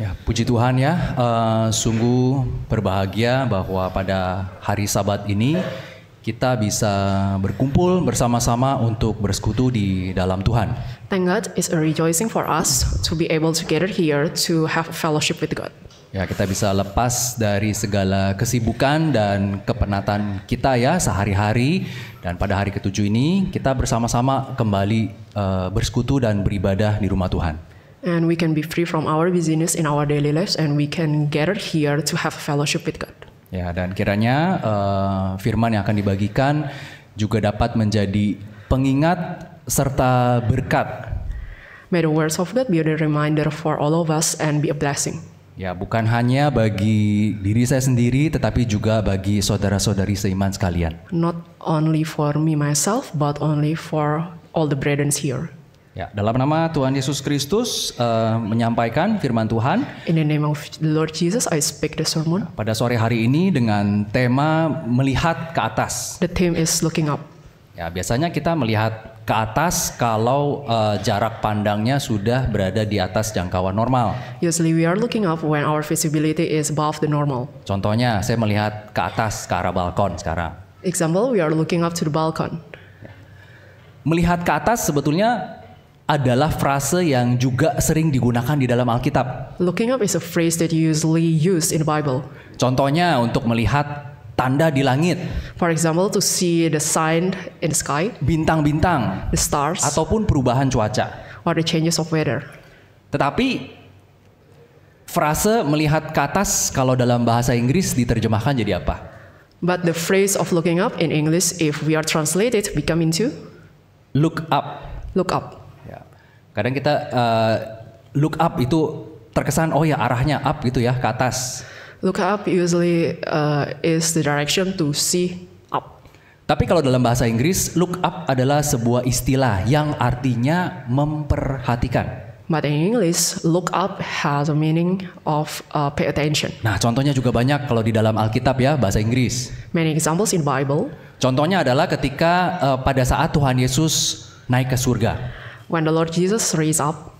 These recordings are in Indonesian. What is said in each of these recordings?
Ya, puji Tuhan ya, uh, sungguh berbahagia bahwa pada hari Sabat ini kita bisa berkumpul bersama-sama untuk bersekutu di dalam Tuhan. Thank God, it's a rejoicing for us to be able to gather here to have fellowship with God. Ya, kita bisa lepas dari segala kesibukan dan kepenatan kita ya sehari-hari dan pada hari ketujuh ini kita bersama-sama kembali uh, bersekutu dan beribadah di rumah Tuhan and we can be free from our busyness in our daily lives and we can gather here to have a fellowship with God. Ya, dan kiranya uh, firman yang akan dibagikan juga dapat menjadi pengingat serta berkat. May the words of God be a reminder for all of us and be a blessing. Ya, bukan hanya bagi diri saya sendiri, tetapi juga bagi saudara-saudari seiman sekalian. Not only for me myself, but only for all the brethren here. Ya, dalam nama Tuhan Yesus Kristus uh, menyampaikan firman Tuhan. In the name of the Lord Jesus, I speak the sermon. Pada sore hari ini dengan tema melihat ke atas. The theme is looking up. Ya, biasanya kita melihat ke atas kalau uh, jarak pandangnya sudah berada di atas jangkauan normal. Usually we are looking up when our visibility is above the normal. Contohnya, saya melihat ke atas ke arah balkon sekarang. Example, we are looking up to the balcon. Ya. Melihat ke atas sebetulnya adalah frase yang juga sering digunakan di dalam Alkitab. Looking up is a phrase that you usually use in the Bible. Contohnya untuk melihat tanda di langit. For example, to see the sign in the sky. Bintang-bintang. The stars. Ataupun perubahan cuaca. Or the changes of weather. Tetapi frase melihat ke atas kalau dalam bahasa Inggris diterjemahkan jadi apa? But the phrase of looking up in English if we are translated become into look up. Look up. Kadang kita uh, look up itu terkesan oh ya arahnya up gitu ya ke atas. Look up usually uh, is the direction to see up. Tapi kalau dalam bahasa Inggris look up adalah sebuah istilah yang artinya memperhatikan. But in English, look up has a meaning of uh, pay attention. Nah, contohnya juga banyak kalau di dalam Alkitab ya, bahasa Inggris. Many examples in Bible. Contohnya adalah ketika uh, pada saat Tuhan Yesus naik ke surga when the Lord Jesus raised up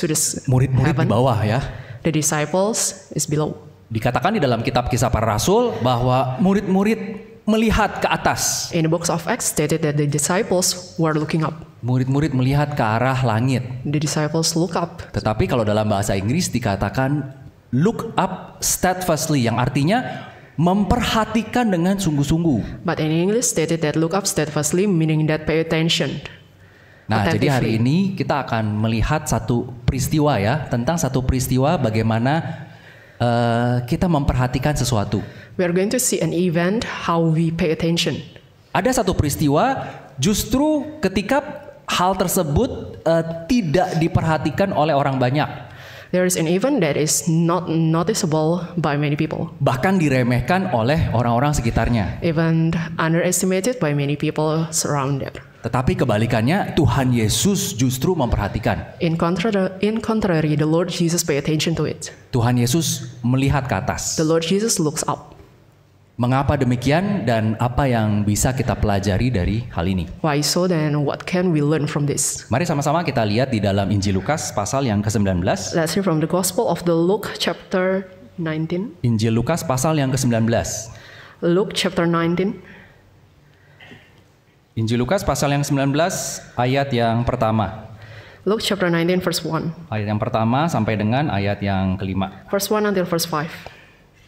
to the Murid-murid heaven, di bawah ya. The disciples is below. Dikatakan di dalam kitab kisah para rasul bahwa murid-murid melihat ke atas. In the books of Acts stated that the disciples were looking up. Murid-murid melihat ke arah langit. The disciples look up. Tetapi kalau dalam bahasa Inggris dikatakan look up steadfastly yang artinya memperhatikan dengan sungguh-sungguh. But in English stated that look up steadfastly meaning that pay attention. Nah, jadi hari ini kita akan melihat satu peristiwa ya, tentang satu peristiwa bagaimana uh, kita memperhatikan sesuatu. We are going to see an event how we pay attention. Ada satu peristiwa justru ketika hal tersebut uh, tidak diperhatikan oleh orang banyak. There is an event that is not noticeable by many people. Bahkan diremehkan oleh orang-orang sekitarnya. Even underestimated by many people surrounded. Tetapi kebalikannya, Tuhan Yesus justru memperhatikan. In contrary, in contrary, the Lord Jesus pay attention to it. Tuhan Yesus melihat ke atas. The Lord Jesus looks up. Mengapa demikian dan apa yang bisa kita pelajari dari hal ini? Why so then what can we learn from this? Mari sama-sama kita lihat di dalam Injil Lukas pasal yang ke-19. Let's hear from the Gospel of the Luke chapter 19. Injil Lukas pasal yang ke-19. Luke chapter 19. Injil Lukas pasal yang 19 ayat yang pertama. Luke chapter 19 verse 1. Ayat yang pertama sampai dengan ayat yang kelima. Verse 1 until verse 5.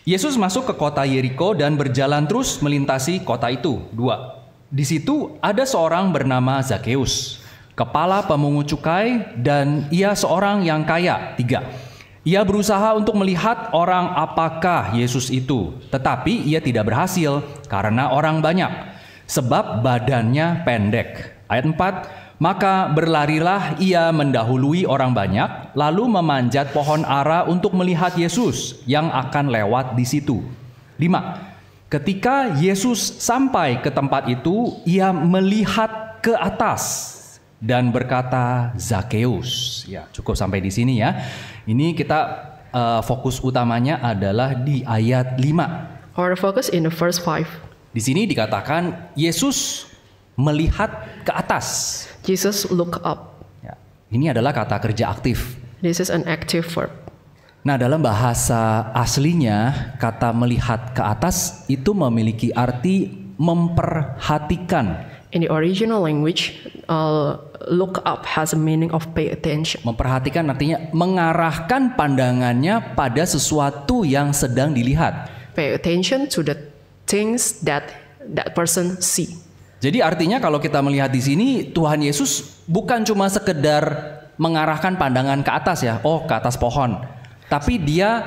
Yesus masuk ke kota Yeriko dan berjalan terus melintasi kota itu. Dua. Di situ ada seorang bernama Zakeus, kepala pemungut cukai dan ia seorang yang kaya. Tiga. Ia berusaha untuk melihat orang apakah Yesus itu, tetapi ia tidak berhasil karena orang banyak sebab badannya pendek. Ayat 4, maka berlarilah ia mendahului orang banyak, lalu memanjat pohon ara untuk melihat Yesus yang akan lewat di situ. 5. Ketika Yesus sampai ke tempat itu, ia melihat ke atas dan berkata Zakeus. Ya, cukup sampai di sini ya. Ini kita uh, fokus utamanya adalah di ayat 5. Our focus in the first five. Di sini dikatakan Yesus melihat ke atas. Jesus look up. Ya. Ini adalah kata kerja aktif. This is an active verb. Nah, dalam bahasa aslinya kata melihat ke atas itu memiliki arti memperhatikan. In the original language, uh, look up has a meaning of pay attention. Memperhatikan artinya mengarahkan pandangannya pada sesuatu yang sedang dilihat. Pay attention to the things that that person see. Jadi artinya kalau kita melihat di sini Tuhan Yesus bukan cuma sekedar mengarahkan pandangan ke atas ya, oh ke atas pohon, tapi dia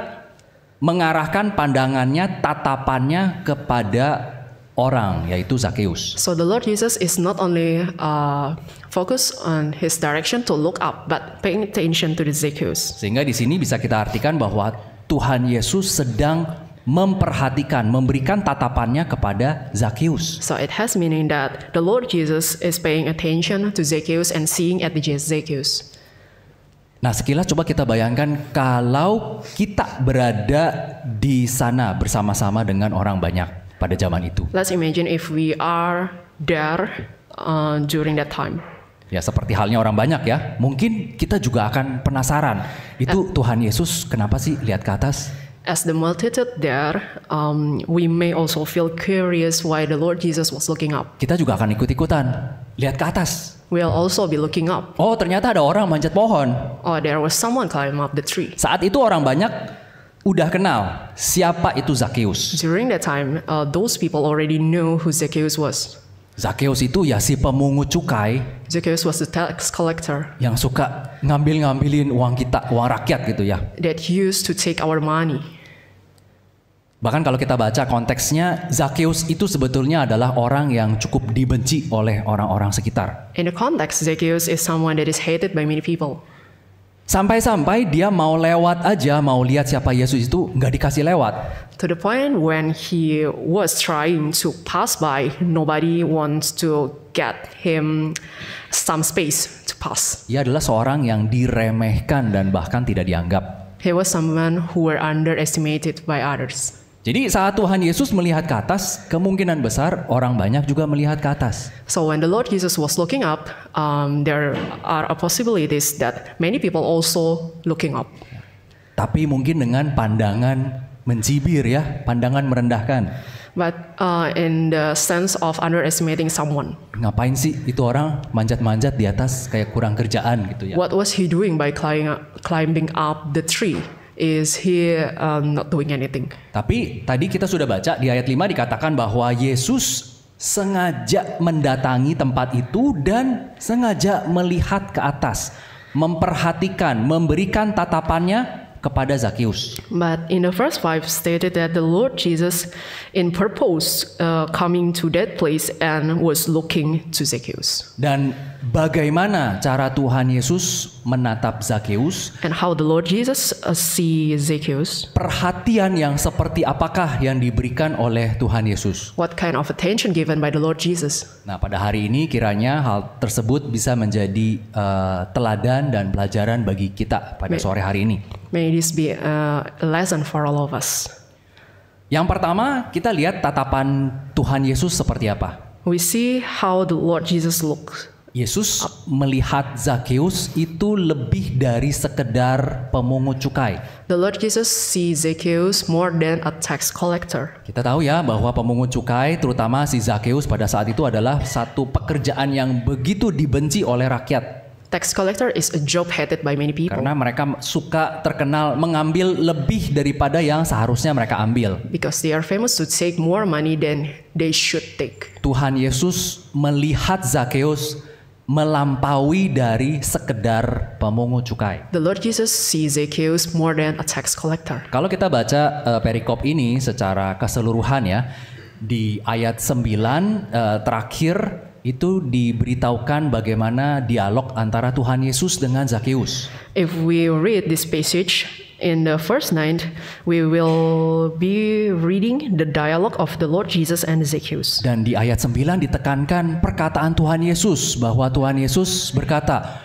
mengarahkan pandangannya, tatapannya kepada orang yaitu Zakheus. So the Lord Jesus is not only uh, focus on his direction to look up but paying attention to the Zacchaeus. Sehingga di sini bisa kita artikan bahwa Tuhan Yesus sedang memperhatikan, memberikan tatapannya kepada Zacchaeus. So it has meaning that the Lord Jesus is paying attention to Zacchaeus and seeing at the Zacchaeus. Nah, sekilas coba kita bayangkan kalau kita berada di sana bersama-sama dengan orang banyak pada zaman itu. Let's imagine if we are there uh, during that time. Ya, seperti halnya orang banyak ya. Mungkin kita juga akan penasaran. Itu Tuhan Yesus kenapa sih lihat ke atas? as the multitude there, um, we may also feel curious why the Lord Jesus was looking up. Kita juga akan ikut-ikutan, lihat ke atas. We'll also be looking up. Oh, ternyata ada orang manjat pohon. Oh, there was someone climb up the tree. Saat itu orang banyak udah kenal siapa itu Zakheus. During that time, uh, those people already knew who Zacchaeus was. Zakheus itu ya si pemungut cukai. Zacchaeus was the tax collector. Yang suka ngambil-ngambilin uang kita, uang rakyat gitu ya. That used to take our money. Bahkan kalau kita baca konteksnya, Zakheus itu sebetulnya adalah orang yang cukup dibenci oleh orang-orang sekitar. In the context, Zacchaeus is someone that is hated by many people. Sampai-sampai dia mau lewat aja, mau lihat siapa Yesus itu nggak dikasih lewat. To the point when he was trying to pass by, nobody wants to get him some space to pass. Ia adalah seorang yang diremehkan dan bahkan tidak dianggap. He was someone who were underestimated by others. Jadi saat Tuhan Yesus melihat ke atas, kemungkinan besar orang banyak juga melihat ke atas. So when the Lord Jesus was looking up, um, there are a possibilities that many people also looking up. Tapi mungkin dengan pandangan mencibir ya, pandangan merendahkan. But uh, in the sense of underestimating someone. Ngapain sih itu orang manjat-manjat di atas kayak kurang kerjaan gitu ya? What was he doing by climbing up the tree? is he um, not doing anything. Tapi tadi kita sudah baca di ayat 5 dikatakan bahwa Yesus sengaja mendatangi tempat itu dan sengaja melihat ke atas, memperhatikan, memberikan tatapannya kepada Zakius. But in the first five stated that the Lord Jesus in purpose uh, coming to that place and was looking to Zacchaeus. Dan bagaimana cara Tuhan Yesus menatap Zakheus. And how the Lord Jesus uh, see Zacchaeus. Perhatian yang seperti apakah yang diberikan oleh Tuhan Yesus? What kind of attention given by the Lord Jesus? Nah, pada hari ini kiranya hal tersebut bisa menjadi uh, teladan dan pelajaran bagi kita pada may, sore hari ini. May this be uh, a lesson for all of us. Yang pertama, kita lihat tatapan Tuhan Yesus seperti apa. We see how the Lord Jesus looks. Yesus melihat Zakheus itu lebih dari sekedar pemungut cukai. The Lord Jesus see Zacchaeus more than a tax collector. Kita tahu ya bahwa pemungut cukai terutama si Zakheus pada saat itu adalah satu pekerjaan yang begitu dibenci oleh rakyat. Tax collector is a job hated by many people. Karena mereka suka terkenal mengambil lebih daripada yang seharusnya mereka ambil. Because they are famous to take more money than they should take. Tuhan Yesus melihat Zakheus melampaui dari sekedar pemungut cukai. The Lord Jesus sees Zacchaeus more than a tax collector. Kalau kita baca uh, perikop ini secara keseluruhan ya, di ayat 9 uh, eh, terakhir itu diberitahukan bagaimana dialog antara Tuhan Yesus dengan Zacchaeus. If we read this passage, in the first night, we will be reading the dialogue of the Lord Jesus and Zacchaeus. Dan di ayat 9 ditekankan perkataan Tuhan Yesus bahwa Tuhan Yesus berkata,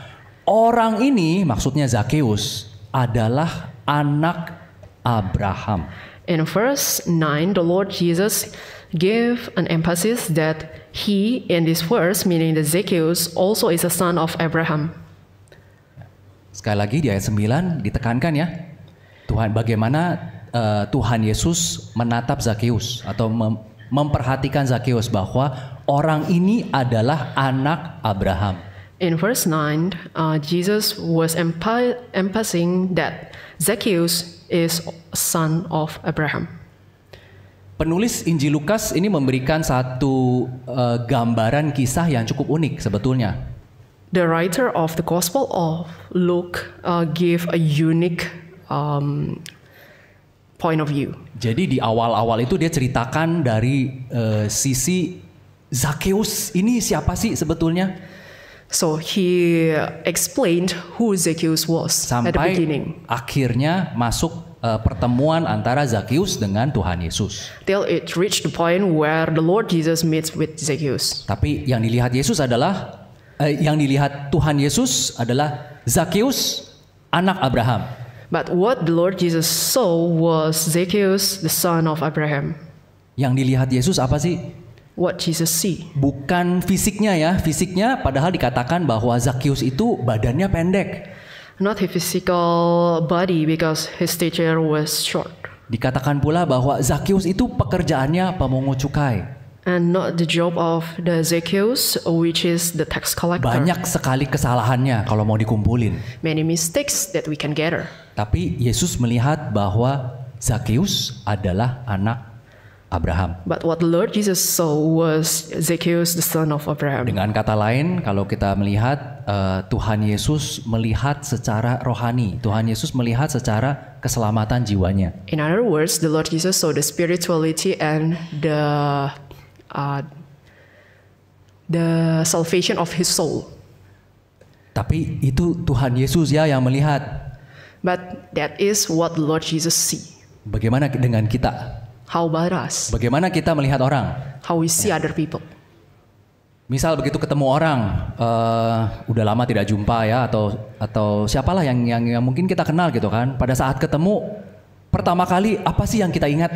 orang ini maksudnya Zacchaeus adalah anak Abraham. In verse 9, the Lord Jesus gave an emphasis that he in this verse meaning the Zacchaeus also is a son of Abraham. Sekali lagi di ayat 9 ditekankan ya, Tuhan bagaimana uh, Tuhan Yesus menatap Zakheus atau mem memperhatikan Zakheus bahwa orang ini adalah anak Abraham. In verse 9, uh, Jesus was emphasizing that Zacchaeus is son of Abraham. Penulis Injil Lukas ini memberikan satu uh, gambaran kisah yang cukup unik sebetulnya. The writer of the Gospel of Luke uh, gave a unique um, point of view. Jadi di awal-awal itu dia ceritakan dari uh, sisi Zacchaeus ini siapa sih sebetulnya? So he explained who Zacchaeus was Sampai at the beginning. akhirnya masuk uh, pertemuan antara Zacchaeus dengan Tuhan Yesus. Till it reached the point where the Lord Jesus meets with Zacchaeus. Tapi yang dilihat Yesus adalah uh, yang dilihat Tuhan Yesus adalah Zacchaeus anak Abraham. But what the Lord Jesus saw was Zacchaeus, the son of Abraham. Yang dilihat Yesus apa sih? What Jesus see. Bukan fisiknya ya, fisiknya padahal dikatakan bahwa Zacchaeus itu badannya pendek. Not his physical body because his stature was short. Dikatakan pula bahwa Zacchaeus itu pekerjaannya pemungut cukai and not the job of the Zacchaeus, which is the tax collector. Banyak sekali kesalahannya kalau mau dikumpulin. Many mistakes that we can gather. Tapi Yesus melihat bahwa Zacchaeus adalah anak Abraham. But what Lord Jesus saw was Zacchaeus the son of Abraham. Dengan kata lain, kalau kita melihat uh, Tuhan Yesus melihat secara rohani, Tuhan Yesus melihat secara keselamatan jiwanya. In other words, the Lord Jesus saw the spirituality and the uh, the salvation of his soul. Tapi itu Tuhan Yesus ya yang melihat. But that is what the Lord Jesus see. Bagaimana dengan kita? How about us? Bagaimana kita melihat orang? How we see other people. Misal begitu ketemu orang, uh, udah lama tidak jumpa ya, atau atau siapalah yang, yang yang mungkin kita kenal gitu kan. Pada saat ketemu pertama kali apa sih yang kita ingat?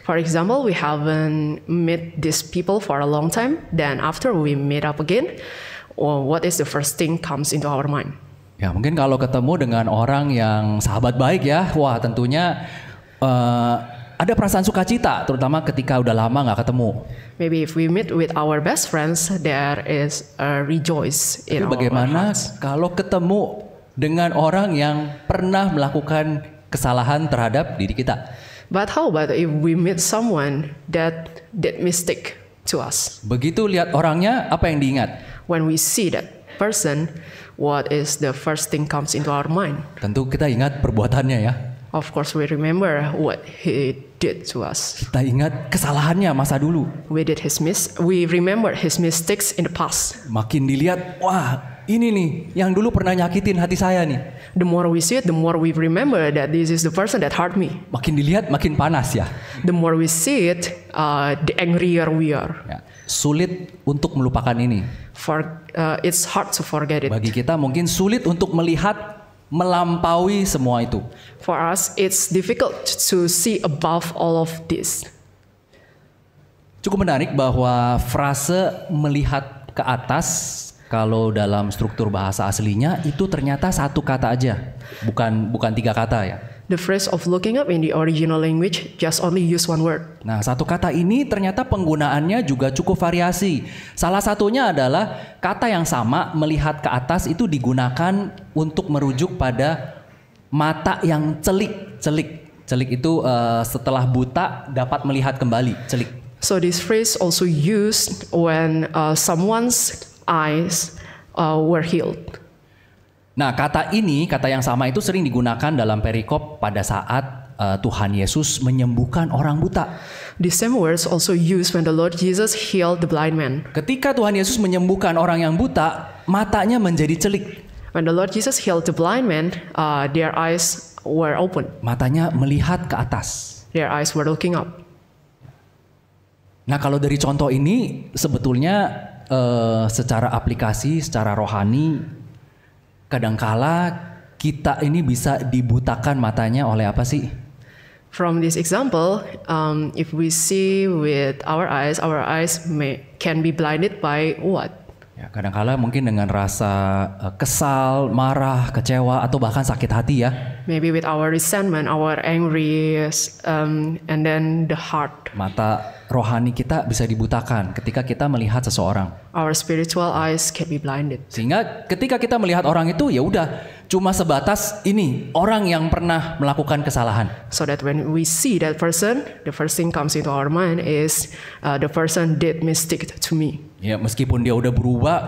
For example, we haven't met these people for a long time. Then after we meet up again, well, what is the first thing comes into our mind? Ya mungkin kalau ketemu dengan orang yang sahabat baik ya, wah tentunya uh, ada perasaan sukacita, terutama ketika udah lama nggak ketemu. Maybe if we meet with our best friends, there is a rejoice. Tapi in bagaimana kalau ketemu dengan orang yang pernah melakukan kesalahan terhadap diri kita? But how about if we meet someone that that mistake to us? Begitu lihat orangnya, apa yang diingat? When we see that person, what is the first thing comes into our mind? Tentu kita ingat perbuatannya ya. Of course we remember what he did to us. Kita ingat kesalahannya masa dulu. We did his mis we remember his mistakes in the past. Makin dilihat, wah ini nih yang dulu pernah nyakitin hati saya nih. The more we see it, the more we remember that this is the person that hurt me. Makin dilihat, makin panas ya. The more we see it, uh, the angrier we are. Ya. Sulit untuk melupakan ini. For uh, it's hard to forget it. Bagi kita mungkin sulit untuk melihat melampaui semua itu. For us, it's difficult to see above all of this. Cukup menarik bahwa frase melihat ke atas kalau dalam struktur bahasa aslinya itu ternyata satu kata aja, bukan bukan tiga kata ya. The phrase of looking up in the original language just only use one word. Nah, satu kata ini ternyata penggunaannya juga cukup variasi. Salah satunya adalah kata yang sama melihat ke atas itu digunakan untuk merujuk pada mata yang celik, celik. Celik itu uh, setelah buta dapat melihat kembali, celik. So this phrase also used when uh, someone's eyes uh, were healed. Nah, kata ini, kata yang sama itu sering digunakan dalam perikop pada saat uh, Tuhan Yesus menyembuhkan orang buta. The same words also used when the Lord Jesus healed the blind man. Ketika Tuhan Yesus menyembuhkan orang yang buta, matanya menjadi celik. When the Lord Jesus healed the blind man, uh, their eyes were open. Matanya melihat ke atas. Their eyes were looking up. Nah, kalau dari contoh ini sebetulnya uh, secara aplikasi, secara rohani, kadangkala kita ini bisa dibutakan matanya oleh apa sih? From this example, um, if we see with our eyes, our eyes may, can be blinded by what? Ya, kadangkala mungkin dengan rasa uh, kesal, marah, kecewa, atau bahkan sakit hati ya. Maybe with our resentment, our angry, um, and then the heart. Mata rohani kita bisa dibutakan ketika kita melihat seseorang. Our spiritual eyes can be blinded. Sehingga ketika kita melihat orang itu ya udah cuma sebatas ini orang yang pernah melakukan kesalahan. So that when we see that person, the first thing comes into our mind is uh, the person did mistake to me. Ya meskipun dia udah berubah,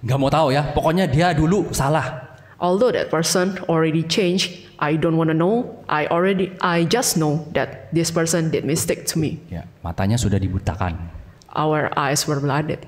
nggak mau tahu ya. Pokoknya dia dulu salah. Although that person already changed, I don't want to know. I already, I just know that this person did mistake to me. Ya, matanya sudah dibutakan. Our eyes were blinded.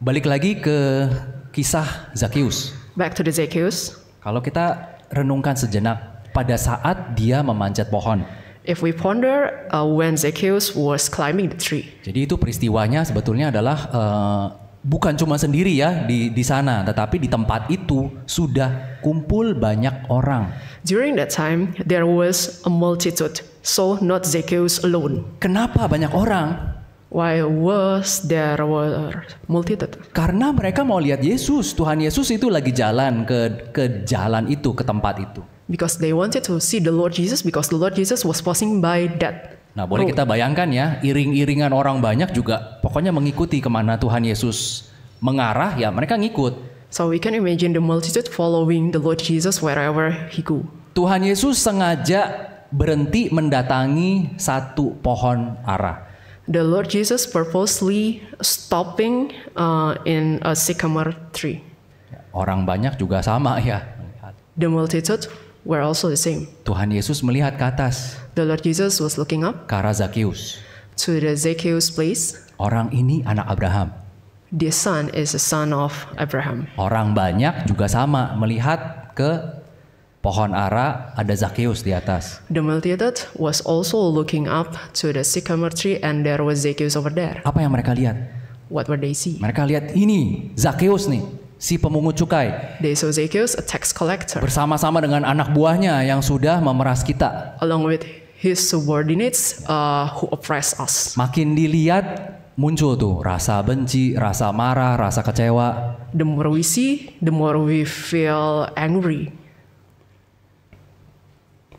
Balik lagi ke kisah Zakius. Back to the Zakius. Kalau kita renungkan sejenak pada saat dia memanjat pohon. If we ponder uh, when Zacchaeus was climbing the tree. Jadi itu peristiwanya sebetulnya adalah uh, bukan cuma sendiri ya di di sana, tetapi di tempat itu sudah kumpul banyak orang. During that time, there was a multitude, so not Zacchaeus alone. Kenapa banyak orang? Why was there were multitude? Karena mereka mau lihat Yesus, Tuhan Yesus itu lagi jalan ke ke jalan itu, ke tempat itu. Because they wanted to see the Lord Jesus because the Lord Jesus was passing by that Nah boleh oh. kita bayangkan ya, iring-iringan orang banyak juga pokoknya mengikuti kemana Tuhan Yesus mengarah, ya mereka ngikut. So we can imagine the multitude following the Lord Jesus wherever he go. Tuhan Yesus sengaja berhenti mendatangi satu pohon arah. The Lord Jesus purposely stopping uh, in a uh, sycamore tree. Ya, orang banyak juga sama ya. The multitude were also the same. Tuhan Yesus melihat ke atas. The Lord Jesus was looking up ke arah Zacchaeus. To the Zacchaeus place. Orang ini anak Abraham. The son is the son of Abraham. Orang banyak juga sama melihat ke pohon ara ada Zacchaeus di atas. The multitude was also looking up to the sycamore tree and there was Zacchaeus over there. Apa yang mereka lihat? What were they see? Mereka lihat ini Zacchaeus nih si pemungut cukai. They saw Zacchaeus, a tax collector. Bersama-sama dengan anak buahnya yang sudah memeras kita. Along with his subordinates uh, who oppress us. Makin dilihat muncul tuh rasa benci, rasa marah, rasa kecewa. The more we see, the more we feel angry.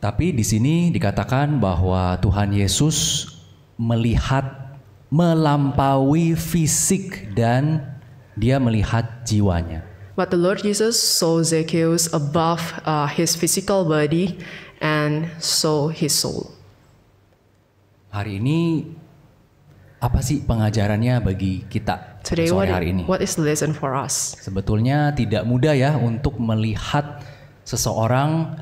Tapi di sini dikatakan bahwa Tuhan Yesus melihat melampaui fisik dan dia melihat jiwanya. But the Lord Jesus saw Zacchaeus above uh, his physical body and so his soul. Hari ini apa sih pengajarannya bagi kita Today, sore hari ini? What is the lesson for us? Sebetulnya tidak mudah ya untuk melihat seseorang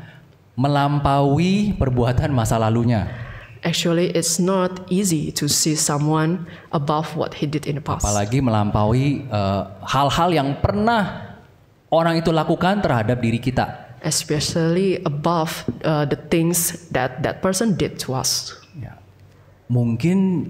melampaui perbuatan masa lalunya. Actually, it's not easy to see someone above what he did in the past. Apalagi melampaui eh, hal-hal uh, hal -hal yang pernah orang itu lakukan terhadap diri kita especially above uh, the things that that person did to us. Ya. Mungkin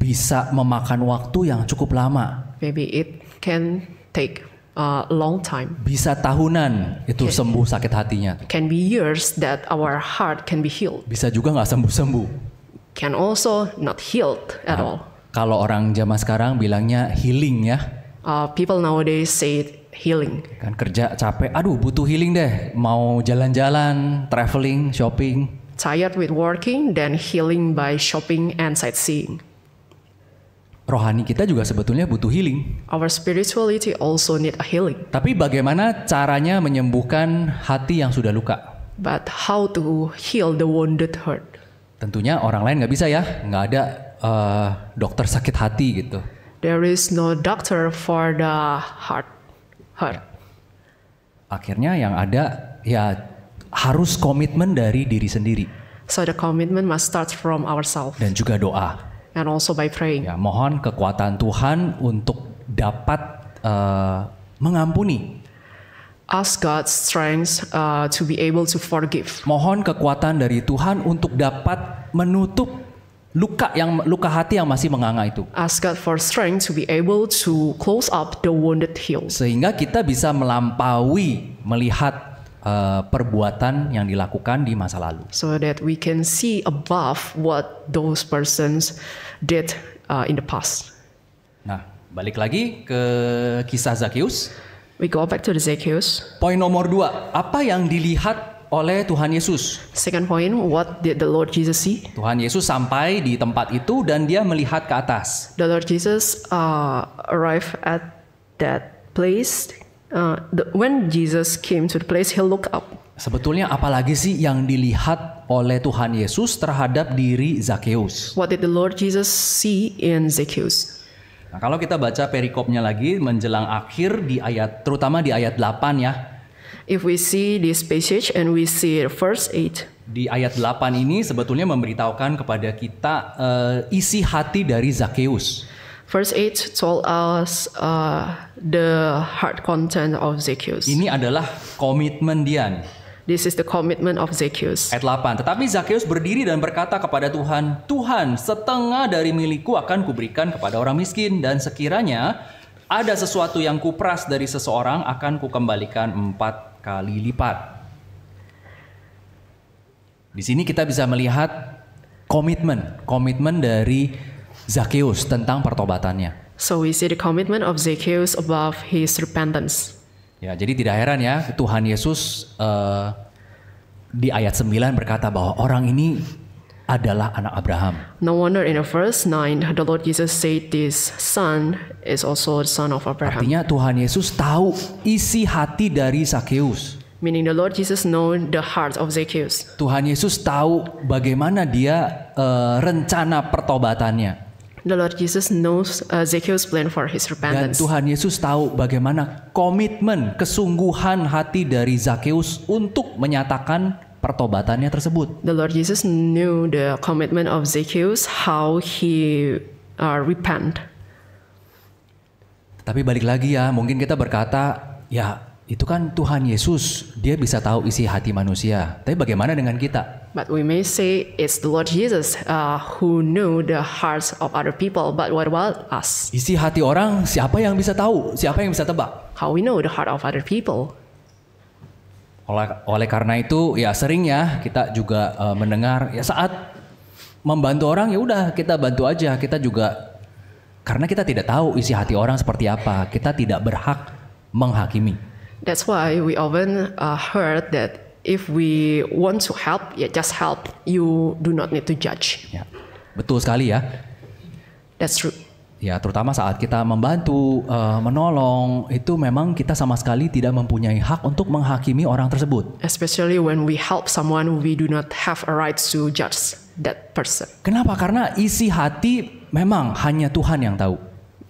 bisa memakan waktu yang cukup lama. Maybe it can take uh, a long time. Bisa tahunan itu can, sembuh sakit hatinya. Can be years that our heart can be healed. Bisa juga nggak sembuh-sembuh. Can also not healed at nah, all. Kalau orang zaman sekarang bilangnya healing ya. Uh, people nowadays say healing. Kan kerja capek, aduh butuh healing deh. Mau jalan-jalan, traveling, shopping. Tired with working, then healing by shopping and sightseeing. Rohani kita juga sebetulnya butuh healing. Our spirituality also need a healing. Tapi bagaimana caranya menyembuhkan hati yang sudah luka? But how to heal the wounded heart? Tentunya orang lain nggak bisa ya, nggak ada uh, dokter sakit hati gitu. There is no doctor for the heart. Har. Ya. Akhirnya yang ada ya harus komitmen dari diri sendiri. So the commitment must start from ourselves. Dan juga doa. And also by praying. Ya, mohon kekuatan Tuhan untuk dapat uh, mengampuni. Ask God's strength uh, to be able to forgive. Mohon kekuatan dari Tuhan untuk dapat menutup luka yang luka hati yang masih menganga itu. Ask God for strength to be able to close up the wounded heels. Sehingga kita bisa melampaui melihat Uh, perbuatan yang dilakukan di masa lalu. So that we can see above what those persons did uh, in the past. Nah, balik lagi ke kisah Zakius. We go back to the Zacchaeus. Poin nomor dua, apa yang dilihat oleh Tuhan Yesus. Second point, what did the Lord Jesus see? Tuhan Yesus sampai di tempat itu dan dia melihat ke atas. The Lord Jesus uh, arrived at that place. Uh, the, when Jesus came to the place, he looked up. Sebetulnya apalagi sih yang dilihat oleh Tuhan Yesus terhadap diri Zakheus? What did the Lord Jesus see in Zacchaeus? Nah, kalau kita baca perikopnya lagi menjelang akhir di ayat terutama di ayat 8 ya if we see this passage and we see the first eight, di ayat 8 ini sebetulnya memberitahukan kepada kita uh, isi hati dari Zakheus. First eight told us uh, the heart content of Zacchaeus. Ini adalah komitmen dia. This is the commitment of Zacchaeus. Ayat 8. Tetapi Zacchaeus berdiri dan berkata kepada Tuhan, "Tuhan, setengah dari milikku akan kuberikan kepada orang miskin dan sekiranya ada sesuatu yang kupras dari seseorang akan kukembalikan empat kali lipat. Di sini kita bisa melihat komitmen, komitmen dari Zakheus tentang pertobatannya. So we see the commitment of Zacchaeus above his repentance. Ya, jadi tidak heran ya Tuhan Yesus uh, di ayat 9 berkata bahwa orang ini adalah anak Abraham. No wonder in the verse 9 the Lord Jesus said this son is also the son of Abraham. Artinya Tuhan Yesus tahu isi hati dari Sakeus. Meaning the Lord Jesus know the heart of Zacchaeus. Tuhan Yesus tahu bagaimana dia uh, rencana pertobatannya. The Lord Jesus knows uh, Zacchaeus plan for his repentance. Dan Tuhan Yesus tahu bagaimana komitmen, kesungguhan hati dari Zacchaeus untuk menyatakan pertobatannya tersebut. The Lord Jesus knew the commitment of Zacchaeus, how he uh, repent. Tapi balik lagi ya, mungkin kita berkata, ya itu kan Tuhan Yesus, dia bisa tahu isi hati manusia. Tapi bagaimana dengan kita? But we may say it's the Lord Jesus uh, who knew the hearts of other people, but what about us? Isi hati orang siapa yang bisa tahu? Siapa yang bisa tebak? How we know the heart of other people? Oleh, oleh karena itu ya seringnya kita juga uh, mendengar ya saat membantu orang ya udah kita bantu aja kita juga karena kita tidak tahu isi hati orang seperti apa kita tidak berhak menghakimi. That's why we often uh, heard that if we want to help ya yeah, just help you do not need to judge. Ya, betul sekali ya. That's true ya terutama saat kita membantu uh, menolong itu memang kita sama sekali tidak mempunyai hak untuk menghakimi orang tersebut especially when we help someone we do not have a right to judge that person kenapa karena isi hati memang hanya Tuhan yang tahu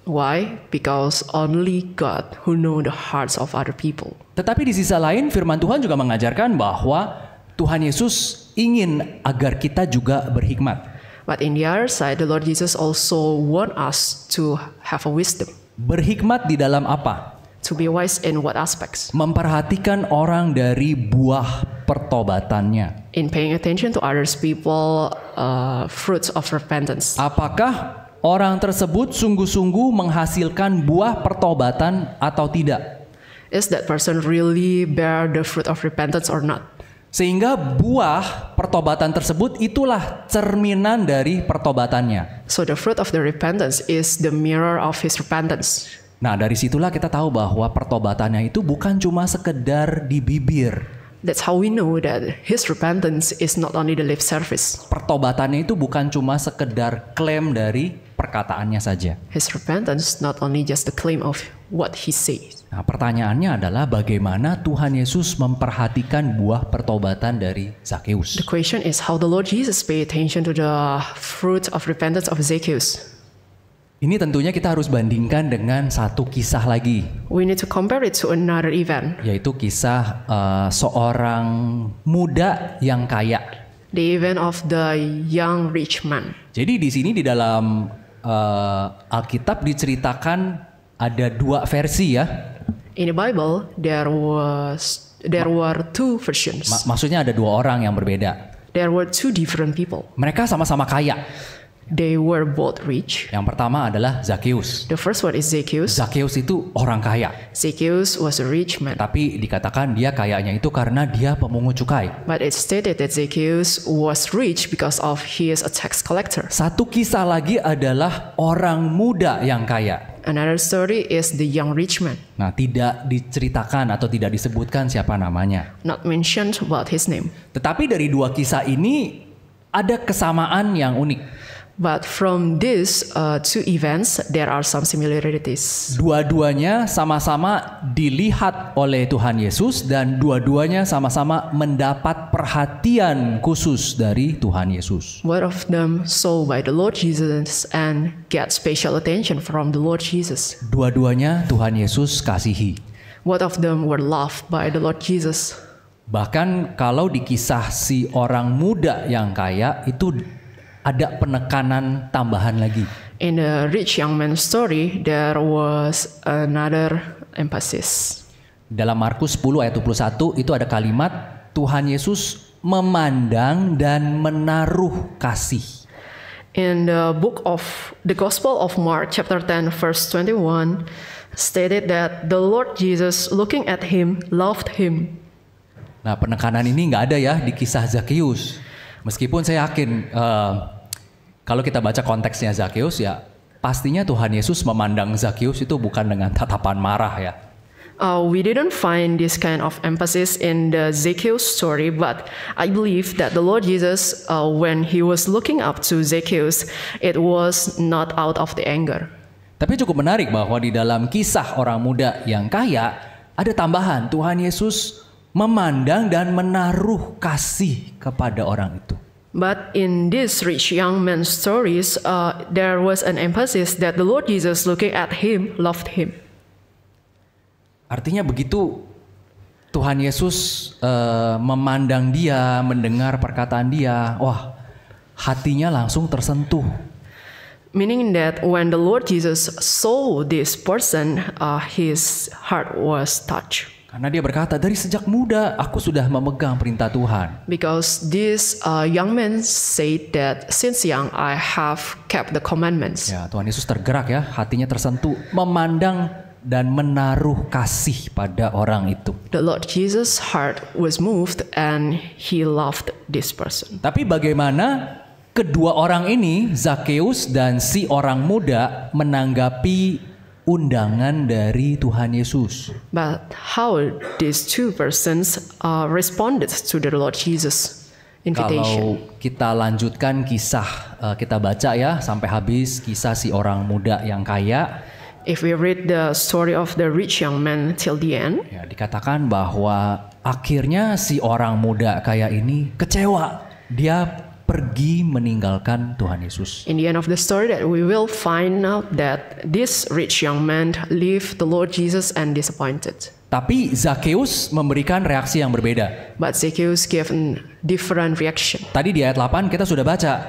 why because only God who know the hearts of other people tetapi di sisa lain firman Tuhan juga mengajarkan bahwa Tuhan Yesus ingin agar kita juga berhikmat But in the other side, the Lord Jesus also want us to have a wisdom. Berhikmat di dalam apa? To be wise in what aspects? Memperhatikan orang dari buah pertobatannya. In paying attention to others people, uh, fruits of repentance. Apakah orang tersebut sungguh-sungguh menghasilkan buah pertobatan atau tidak? Is that person really bear the fruit of repentance or not? Sehingga buah pertobatan tersebut itulah cerminan dari pertobatannya. So the fruit of the repentance is the mirror of his repentance. Nah, dari situlah kita tahu bahwa pertobatannya itu bukan cuma sekedar di bibir. That's how we know that his repentance is not only the lip service. Pertobatannya itu bukan cuma sekedar klaim dari perkataannya saja. His repentance not only just the claim of what he said. Nah, pertanyaannya adalah bagaimana Tuhan Yesus memperhatikan buah pertobatan dari Zacchaeus? The question is how the Lord Jesus pay attention to the fruit of repentance of Zacchaeus. Ini tentunya kita harus bandingkan dengan satu kisah lagi. We need to compare it to another event. Yaitu kisah uh, seorang muda yang kaya. The event of the young rich man. Jadi di sini di dalam uh, Alkitab diceritakan ada dua versi ya in the Bible there was there were two versions. Ma maksudnya ada dua orang yang berbeda. There were two different people. Mereka sama-sama kaya. They were both rich. Yang pertama adalah Zacchaeus. The first one is Zacchaeus. Zacchaeus itu orang kaya. Zacchaeus was a rich man. Tapi dikatakan dia kayanya itu karena dia pemungut cukai. But it stated that Zacchaeus was rich because of he is a tax collector. Satu kisah lagi adalah orang muda yang kaya. Another story is the young rich man. Nah, tidak diceritakan atau tidak disebutkan siapa namanya. Not mentioned about his name. Tetapi dari dua kisah ini ada kesamaan yang unik. But from these uh, two events, there are some similarities. Dua-duanya sama-sama dilihat oleh Tuhan Yesus dan dua-duanya sama-sama mendapat perhatian khusus dari Tuhan Yesus. One of them saw by the Lord Jesus and get special attention from the Lord Jesus. Dua-duanya Tuhan Yesus kasihi. What of them were loved by the Lord Jesus. Bahkan kalau dikisah si orang muda yang kaya itu ada penekanan tambahan lagi. In the rich young man story, there was another emphasis. Dalam Markus 10 ayat 21 itu ada kalimat Tuhan Yesus memandang dan menaruh kasih. In the book of the Gospel of Mark chapter 10 verse 21 stated that the Lord Jesus looking at him loved him. Nah, penekanan ini nggak ada ya di kisah Zakheus. Meskipun saya yakin uh, kalau kita baca konteksnya Zakheus ya pastinya Tuhan Yesus memandang Zakheus itu bukan dengan tatapan marah ya. Uh, we didn't find this kind of emphasis in the Zacchaeus story, but I believe that the Lord Jesus, uh, when he was looking up to Zacchaeus, it was not out of the anger. Tapi cukup menarik bahwa di dalam kisah orang muda yang kaya, ada tambahan Tuhan Yesus memandang dan menaruh kasih kepada orang itu. But in this rich young man's stories, uh, there was an emphasis that the Lord Jesus, looking at him, loved him. Artinya begitu Tuhan Yesus uh, memandang dia, mendengar perkataan dia, wah hatinya langsung tersentuh. Meaning that when the Lord Jesus saw this person, uh, his heart was touched. Karena dia berkata, dari sejak muda aku sudah memegang perintah Tuhan. Because this uh, young man said that since young I have kept the commandments. Ya, Tuhan Yesus tergerak ya, hatinya tersentuh, memandang dan menaruh kasih pada orang itu. The Lord Jesus heart was moved and he loved this person. Tapi bagaimana kedua orang ini, Zakheus dan si orang muda menanggapi undangan dari Tuhan Yesus. But how these two persons uh, responded to the Lord Jesus invitation? Kalau kita lanjutkan kisah uh, kita baca ya sampai habis kisah si orang muda yang kaya. If we read the story of the rich young man till the end, ya, dikatakan bahwa akhirnya si orang muda kaya ini kecewa. Dia pergi meninggalkan Tuhan Yesus. In the end of the story that we will find out that this rich young man leave the Lord Jesus and disappointed. Tapi Zakheus memberikan reaksi yang berbeda. But Zacchaeus gave a different reaction. Tadi di ayat 8 kita sudah baca.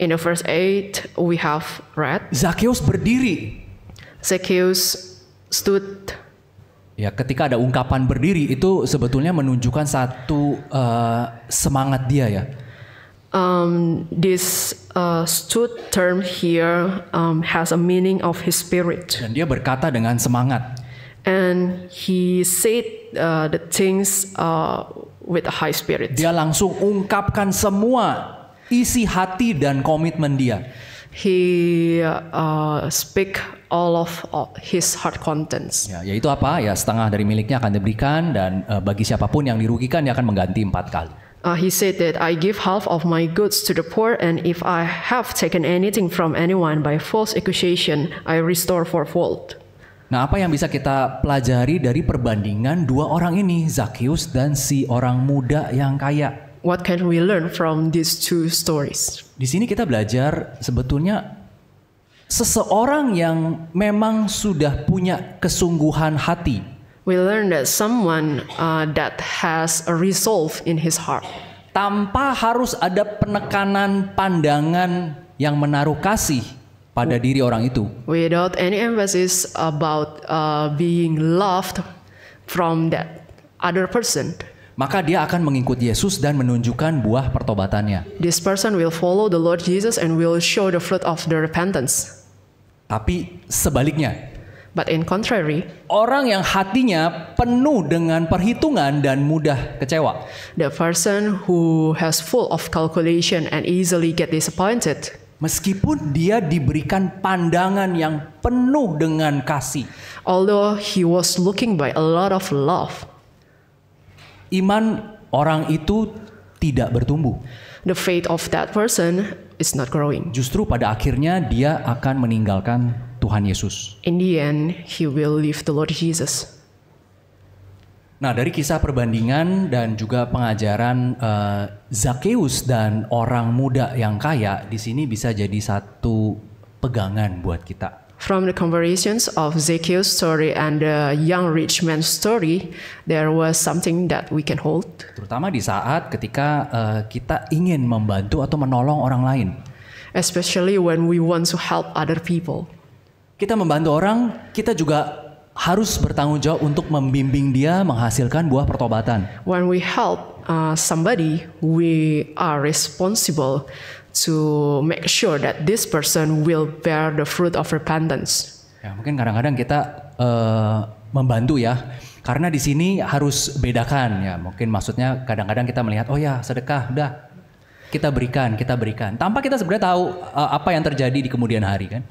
In the first 8 we have read. Zakheus berdiri. Zacchaeus stood. Ya, ketika ada ungkapan berdiri itu sebetulnya menunjukkan satu uh, semangat dia ya. Um, this uh, stood term here um, has a meaning of his spirit. Dan dia berkata dengan semangat. And he said uh, the things uh, with a high spirit. Dia langsung ungkapkan semua isi hati dan komitmen dia. He uh, speak all of uh, his heart contents. Ya, yaitu apa? Ya setengah dari miliknya akan diberikan dan uh, bagi siapapun yang dirugikan dia akan mengganti empat kali uh, he said that I give half of my goods to the poor, and if I have taken anything from anyone by false accusation, I restore fourfold. Nah, apa yang bisa kita pelajari dari perbandingan dua orang ini, Zakius dan si orang muda yang kaya? What can we learn from these two stories? Di sini kita belajar sebetulnya seseorang yang memang sudah punya kesungguhan hati we learn that someone uh, that has a resolve in his heart. Tanpa harus ada penekanan pandangan yang menaruh kasih pada diri orang itu. Without any emphasis about uh, being loved from that other person. Maka dia akan mengikut Yesus dan menunjukkan buah pertobatannya. This person will follow the Lord Jesus and will show the fruit of the repentance. Tapi sebaliknya, But in contrary, orang yang hatinya penuh dengan perhitungan dan mudah kecewa. The person who has full of calculation and easily get disappointed. Meskipun dia diberikan pandangan yang penuh dengan kasih. Although he was looking by a lot of love. Iman orang itu tidak bertumbuh. The faith of that person is not growing. Justru pada akhirnya dia akan meninggalkan Tuhan Yesus. In the end, he will leave the Lord Jesus. Nah, dari kisah perbandingan dan juga pengajaran uh, eh, Zakheus dan orang muda yang kaya di sini bisa jadi satu pegangan buat kita. From the conversations of Zacchaeus story and the young rich man story, there was something that we can hold. Terutama di saat ketika uh, kita ingin membantu atau menolong orang lain. Especially when we want to help other people kita membantu orang, kita juga harus bertanggung jawab untuk membimbing dia menghasilkan buah pertobatan. When we help uh, somebody, we are responsible to make sure that this person will bear the fruit of repentance. Ya, mungkin kadang-kadang kita uh, membantu ya. Karena di sini harus bedakan ya. Mungkin maksudnya kadang-kadang kita melihat oh ya sedekah udah kita berikan, kita berikan. Tanpa kita sebenarnya tahu uh, apa yang terjadi di kemudian hari kan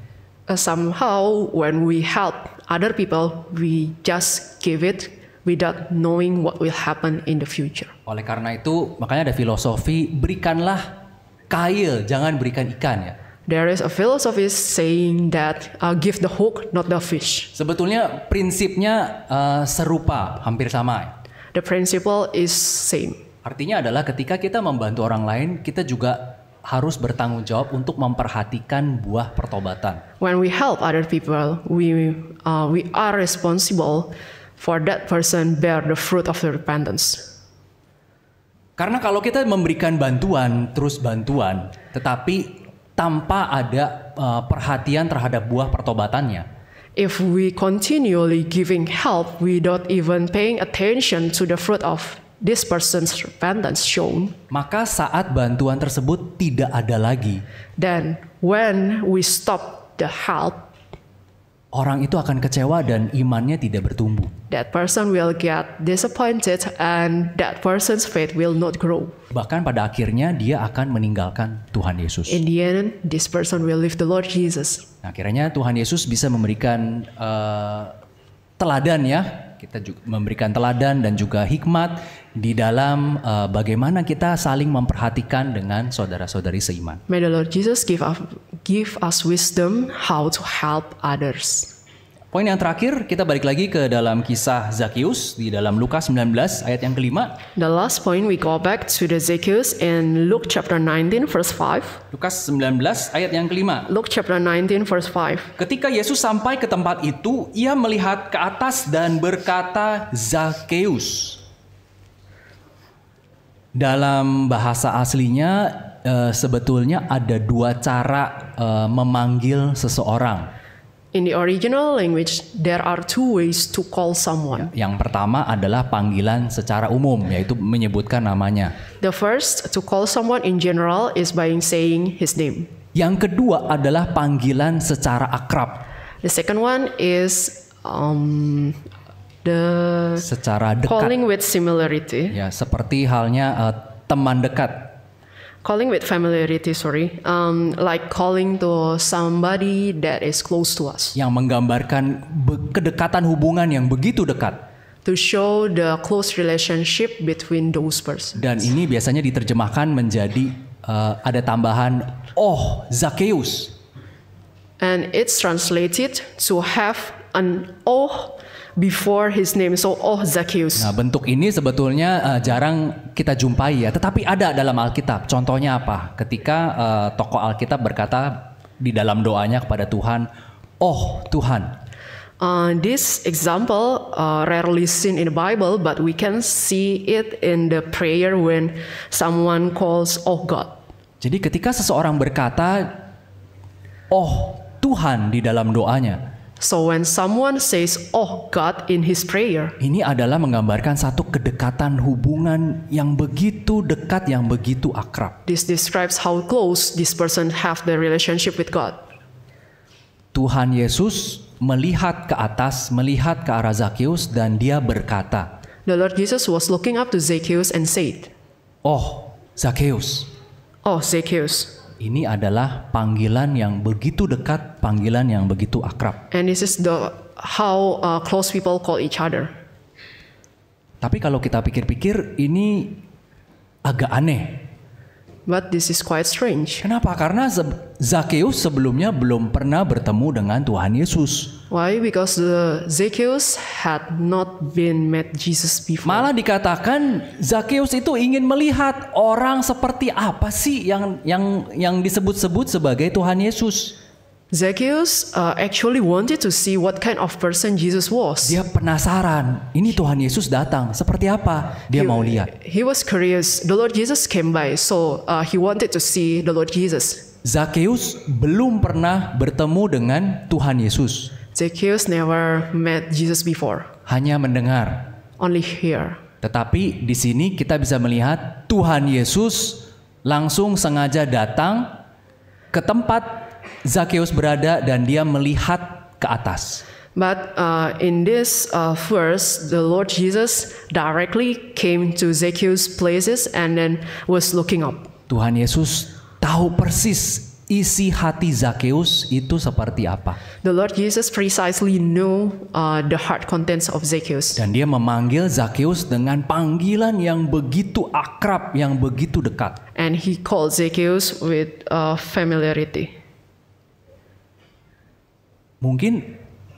uh, somehow when we help other people, we just give it without knowing what will happen in the future. Oleh karena itu, makanya ada filosofi berikanlah kail, jangan berikan ikan ya. There is a philosophy saying that uh, give the hook, not the fish. Sebetulnya prinsipnya uh, serupa, hampir sama. Ya. The principle is same. Artinya adalah ketika kita membantu orang lain, kita juga harus bertanggung jawab untuk memperhatikan buah pertobatan. When we help other people, we uh, we are responsible for that person bear the fruit of the repentance. Karena kalau kita memberikan bantuan terus bantuan, tetapi tanpa ada uh, perhatian terhadap buah pertobatannya. If we continually giving help without even paying attention to the fruit of this person's repentance shown. Maka saat bantuan tersebut tidak ada lagi. Then when we stop the help, orang itu akan kecewa dan imannya tidak bertumbuh. That person will get disappointed and that person's faith will not grow. Bahkan pada akhirnya dia akan meninggalkan Tuhan Yesus. In the end, this person will leave the Lord Jesus. Nah, Tuhan Yesus bisa memberikan uh, teladan ya kita juga memberikan teladan dan juga hikmat di dalam uh, bagaimana kita saling memperhatikan dengan saudara-saudari seiman. May the Lord Jesus give us, give us wisdom how to help others. Poin yang terakhir, kita balik lagi ke dalam kisah Zakius di dalam Lukas 19 ayat yang kelima. The last point we go back to the Zacchaeus in Luke chapter 19 verse 5. Lukas 19 ayat yang kelima. Luke chapter 19 verse 5. Ketika Yesus sampai ke tempat itu, ia melihat ke atas dan berkata, Zakius. Dalam bahasa aslinya, eh, sebetulnya ada dua cara eh, memanggil seseorang in the original language there are two ways to call someone. Ya, yang pertama adalah panggilan secara umum yaitu menyebutkan namanya. The first to call someone in general is by saying his name. Yang kedua adalah panggilan secara akrab. The second one is um, the secara dekat. calling with similarity. Ya, seperti halnya uh, teman dekat calling with familiarity, sorry, um, like calling to somebody that is close to us. Yang menggambarkan kedekatan hubungan yang begitu dekat. To show the close relationship between those persons. Dan ini biasanya diterjemahkan menjadi uh, ada tambahan oh Zacchaeus. And it's translated to have an oh before his name. So, oh Zacchaeus. Nah, bentuk ini sebetulnya uh, jarang kita jumpai ya, tetapi ada dalam Alkitab. Contohnya apa? Ketika uh, tokoh Alkitab berkata di dalam doanya kepada Tuhan, "Oh Tuhan." Uh, this example uh, rarely seen in the Bible, but we can see it in the prayer when someone calls, "Oh God." Jadi ketika seseorang berkata, "Oh Tuhan" di dalam doanya, So when someone says, "Oh God," in his prayer, ini adalah menggambarkan satu kedekatan hubungan yang begitu dekat, yang begitu akrab. This describes how close this person have their relationship with God. Tuhan Yesus melihat ke atas, melihat ke arah Zakheus dan dia berkata, The Lord Jesus was looking up to Zacchaeus and said, "Oh, Zacchaeus. Oh, Zacchaeus. Ini adalah panggilan yang begitu dekat, panggilan yang begitu akrab. And this is the how uh, close people call each other. Tapi kalau kita pikir-pikir ini agak aneh. But this is quite strange. Kenapa? Karena Zacchaeus sebelumnya belum pernah bertemu dengan Tuhan Yesus. Why? Because the Zacchaeus had not been met Jesus before. Malah dikatakan Zacchaeus itu ingin melihat orang seperti apa sih yang yang yang disebut-sebut sebagai Tuhan Yesus. Zacchaeus uh, actually wanted to see what kind of person Jesus was. Dia penasaran, ini Tuhan Yesus datang seperti apa? Dia he, mau lihat. He was curious. The Lord Jesus came by, so uh, he wanted to see the Lord Jesus. Zakheus belum pernah bertemu dengan Tuhan Yesus. Zacchaeus never met Jesus before. Hanya mendengar. Only hear. Tetapi di sini kita bisa melihat Tuhan Yesus langsung sengaja datang ke tempat Zakheus berada dan dia melihat ke atas. But uh, in this uh, verse, the Lord Jesus directly came to Zacchaeus' places and then was looking up. Tuhan Yesus tahu persis isi hati Zakheus itu seperti apa. The Lord Jesus precisely knew uh, the heart contents of Zacchaeus. Dan dia memanggil Zakheus dengan panggilan yang begitu akrab, yang begitu dekat. And he called Zacchaeus with uh, familiarity. Mungkin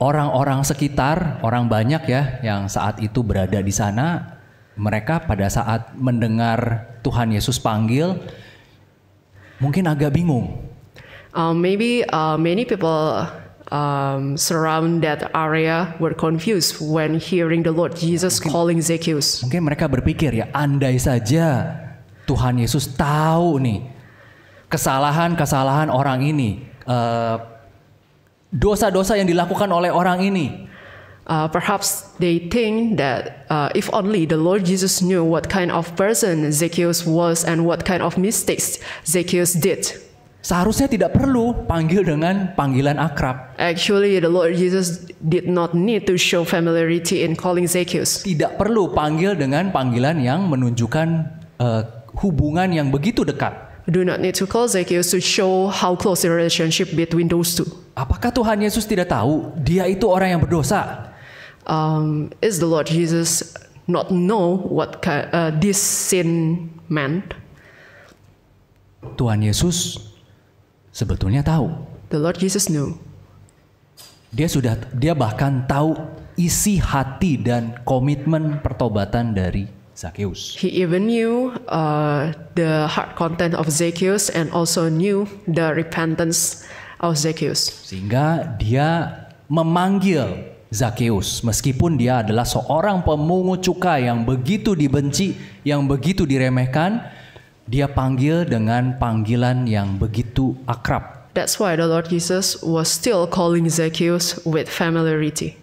orang-orang sekitar, orang banyak ya yang saat itu berada di sana, mereka pada saat mendengar Tuhan Yesus panggil, mungkin agak bingung. Um, maybe uh, many people um, surround that area were confused when hearing the Lord Jesus mungkin, calling Zacchaeus. Mungkin mereka berpikir ya, andai saja Tuhan Yesus tahu nih kesalahan-kesalahan orang ini, uh, dosa-dosa uh, dosa -dosa yang dilakukan oleh orang ini, Uh, perhaps they think that uh, if only the Lord Jesus knew what kind of person Zacchaeus was and what kind of mistakes Zacchaeus did. Seharusnya tidak perlu panggil dengan panggilan akrab. Actually, the Lord Jesus did not need to show familiarity in calling Zacchaeus. Tidak perlu panggil dengan panggilan yang menunjukkan uh, hubungan yang begitu dekat. Do not need to call Zacchaeus to show how close the relationship between those two. Apakah Tuhan Yesus tidak tahu dia itu orang yang berdosa? um, is the Lord Jesus not know what uh, this sin meant? Tuhan Yesus sebetulnya tahu. The Lord Jesus knew. Dia sudah dia bahkan tahu isi hati dan komitmen pertobatan dari Zacchaeus. He even knew uh, the heart content of Zacchaeus and also knew the repentance of Zacchaeus. Sehingga dia memanggil Zakheus. Meskipun dia adalah seorang pemungut cukai yang begitu dibenci, yang begitu diremehkan, dia panggil dengan panggilan yang begitu akrab. That's why the Lord Jesus was still calling Zacchaeus with familiarity.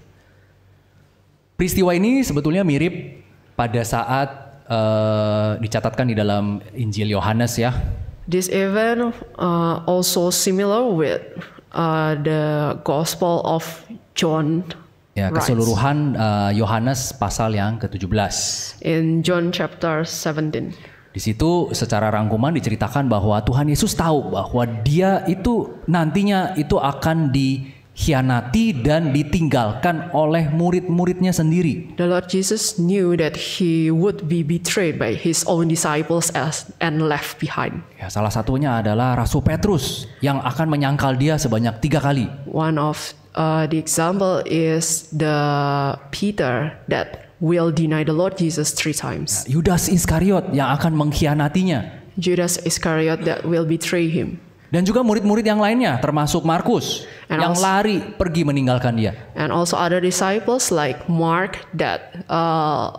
Peristiwa ini sebetulnya mirip pada saat uh, dicatatkan di dalam Injil Yohanes ya. This event uh, also similar with uh, the Gospel of John Ya, keseluruhan eh, Yohanes uh, pasal yang ke-17. In John chapter 17. Di situ secara rangkuman diceritakan bahwa Tuhan Yesus tahu bahwa dia itu nantinya itu akan di hianati dan ditinggalkan oleh murid-muridnya sendiri. The Lord Jesus knew that he would be betrayed by his own disciples as, and left behind. Ya, salah satunya adalah Rasul Petrus yang akan menyangkal dia sebanyak tiga kali. One of uh, the example is the Peter that will deny the Lord Jesus three times. Ya, Yudas Iskariot yang akan mengkhianatinya. Judas Iscariot that will betray him. Dan juga murid-murid yang lainnya termasuk Markus yang also, lari pergi meninggalkan dia. And also other disciples like Mark that uh,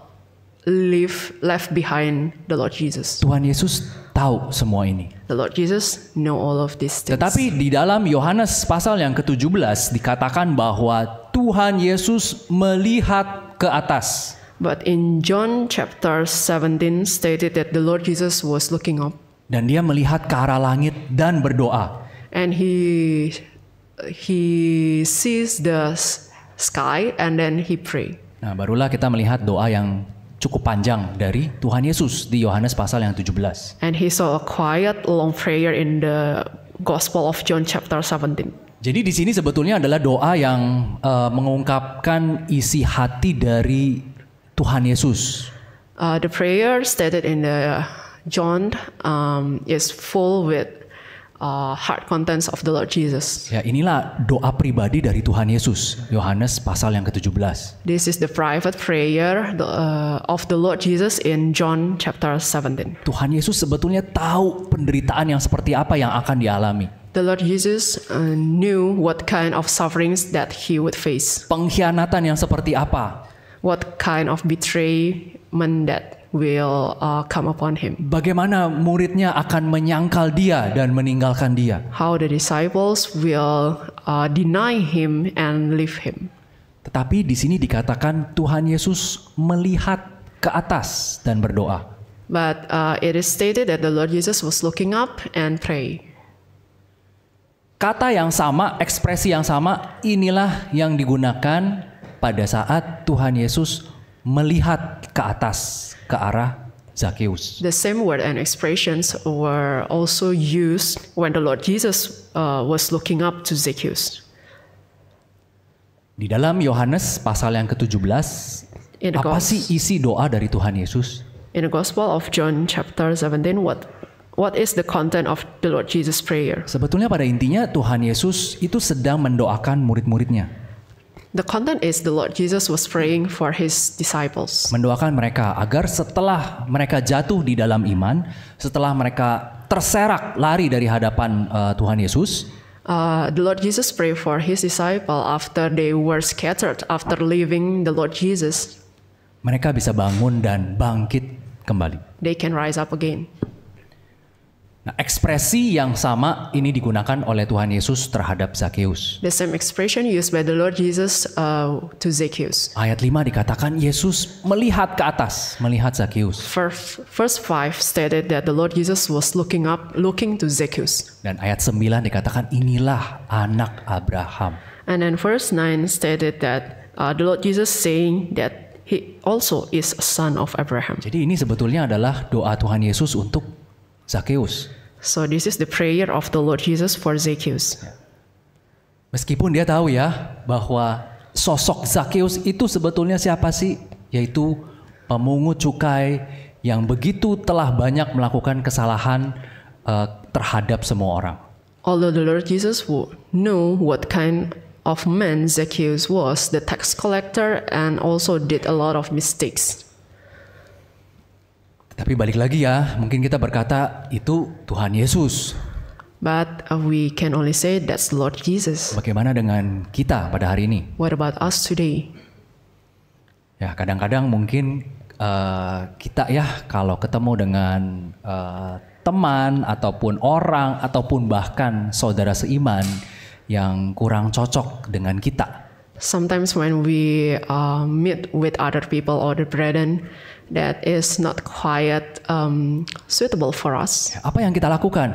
leave left behind the Lord Jesus. Tuhan Yesus tahu semua ini. The Lord Jesus know all of these things. Tetapi di dalam Yohanes pasal yang ke-17 dikatakan bahwa Tuhan Yesus melihat ke atas. But in John chapter 17 stated that the Lord Jesus was looking up. Dan dia melihat ke arah langit dan berdoa. And he he sees the sky and then he pray. Nah, barulah kita melihat doa yang cukup panjang dari Tuhan Yesus di Yohanes pasal yang 17. And he saw a quiet long prayer in the Gospel of John chapter 17. Jadi di sini sebetulnya adalah doa yang uh, mengungkapkan isi hati dari Tuhan Yesus. Uh, the prayer stated in the uh, John um, is full with uh, heart contents of the Lord Jesus. Ya, inilah doa pribadi dari Tuhan Yesus. Yohanes pasal yang ke-17. This is the private prayer the, uh, of the Lord Jesus in John chapter 17. Tuhan Yesus sebetulnya tahu penderitaan yang seperti apa yang akan dialami. The Lord Jesus uh, knew what kind of sufferings that he would face. Pengkhianatan yang seperti apa? What kind of betrayment that will uh, come upon him. Bagaimana muridnya akan menyangkal dia dan meninggalkan dia? How the disciples will uh, deny him and leave him. Tetapi di sini dikatakan Tuhan Yesus melihat ke atas dan berdoa. But uh, it is stated that the Lord Jesus was looking up and pray. Kata yang sama, ekspresi yang sama, inilah yang digunakan pada saat Tuhan Yesus melihat ke atas ke arah Zacchaeus. The same word and expressions were also used when the Lord Jesus uh, was looking up to Zacchaeus. Di dalam Yohanes pasal yang ke-17 apa sih isi doa dari Tuhan Yesus? In the Gospel of John chapter 17 what What is the content of the Lord Jesus prayer? Sebetulnya pada intinya Tuhan Yesus itu sedang mendoakan murid-muridnya. The content is the Lord Jesus was praying for his disciples. Mendoakan mereka agar setelah mereka jatuh di dalam iman, setelah mereka terserak lari dari hadapan uh, Tuhan Yesus, Uh, the Lord Jesus pray for his disciple after they were scattered after leaving the Lord Jesus. Mereka bisa bangun dan bangkit kembali. They can rise up again. Nah, ekspresi yang sama ini digunakan oleh Tuhan Yesus terhadap Zakheus. The same expression used by the Lord Jesus uh, to Zacchaeus. Ayat 5 dikatakan Yesus melihat ke atas, melihat Zakheus. First, 5 stated that the Lord Jesus was looking up, looking to Zacchaeus. Dan ayat 9 dikatakan inilah anak Abraham. And then verse 9 stated that uh, the Lord Jesus saying that he also is a son of Abraham. Jadi ini sebetulnya adalah doa Tuhan Yesus untuk Zakheus. So this is the prayer of the Lord Jesus for Zacchaeus. Ya. Meskipun dia tahu ya bahwa sosok Zacchaeus itu sebetulnya siapa sih? Yaitu pemungut cukai yang begitu telah banyak melakukan kesalahan uh, terhadap semua orang. Although the Lord Jesus knew what kind of man Zacchaeus was, the tax collector and also did a lot of mistakes. Tapi balik lagi ya, mungkin kita berkata itu Tuhan Yesus. But uh, we can only say that's Lord Jesus. Bagaimana dengan kita pada hari ini? What about us today? Ya, kadang-kadang mungkin uh, kita ya kalau ketemu dengan uh, teman ataupun orang ataupun bahkan saudara seiman yang kurang cocok dengan kita. Sometimes when we uh, meet with other people or the brethren, that is not quite um, suitable for us. Ya, apa yang kita lakukan?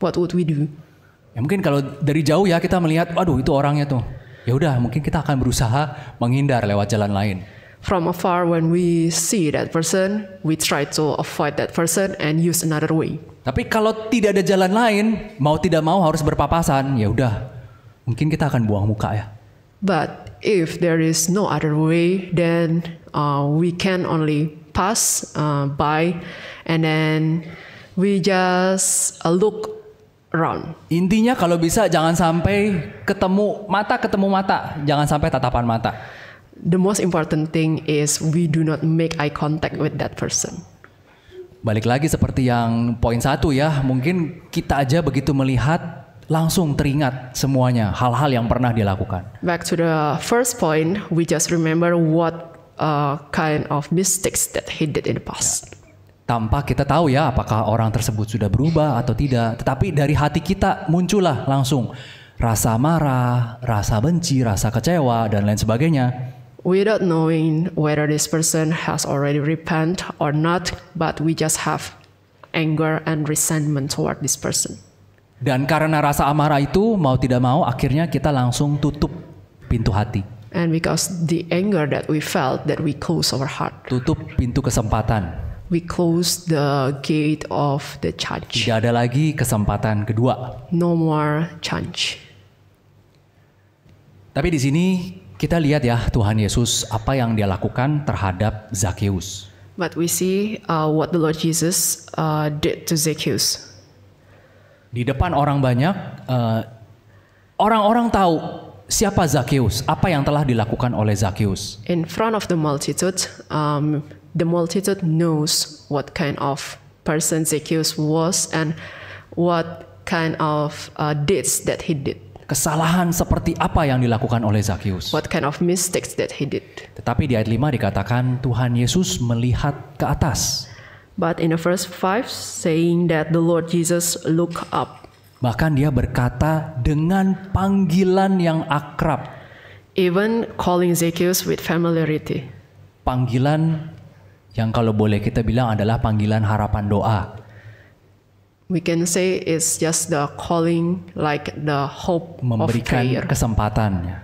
What would we do? Ya mungkin kalau dari jauh ya kita melihat, waduh itu orangnya tuh. Ya udah, mungkin kita akan berusaha menghindar lewat jalan lain. From afar, when we see that person, we try to avoid that person and use another way. Tapi kalau tidak ada jalan lain, mau tidak mau harus berpapasan. Ya udah, mungkin kita akan buang muka ya. But if there is no other way, then uh, we can only pass uh, by, and then we just uh, look around. Intinya kalau bisa jangan sampai ketemu mata ketemu mata, jangan sampai tatapan mata. The most important thing is we do not make eye contact with that person. Balik lagi seperti yang poin satu ya, mungkin kita aja begitu melihat langsung teringat semuanya hal-hal yang pernah dilakukan. Back to the first point, we just remember what kind of mistakes that he did in the past. Ya. Tanpa kita tahu ya apakah orang tersebut sudah berubah atau tidak, tetapi dari hati kita muncullah langsung rasa marah, rasa benci, rasa kecewa dan lain sebagainya. Without knowing whether this person has already repent or not, but we just have anger and resentment toward this person. Dan karena rasa amarah itu mau tidak mau akhirnya kita langsung tutup pintu hati and because the anger that we felt that we close our heart tutup pintu kesempatan we close the gate of the chance tidak ada lagi kesempatan kedua no more chance tapi di sini kita lihat ya Tuhan Yesus apa yang dia lakukan terhadap Zakheus but we see uh, what the Lord Jesus uh, did to Zacchaeus. Di depan orang banyak, uh, orang-orang uh, orang -orang tahu siapa Zakheus? Apa yang telah dilakukan oleh Zakheus? In front of the multitude, um, the multitude knows what kind of person Zacchaeus was and what kind of uh, deeds that he did. Kesalahan seperti apa yang dilakukan oleh Zakheus? What kind of mistakes that he did? Tetapi di ayat 5 dikatakan Tuhan Yesus melihat ke atas. But in the verse 5 saying that the Lord Jesus looked up Bahkan dia berkata dengan panggilan yang akrab. Even calling Zacchaeus with familiarity. Panggilan yang kalau boleh kita bilang adalah panggilan harapan doa. We can say it's just the calling like the hope memberikan of prayer. kesempatan ya.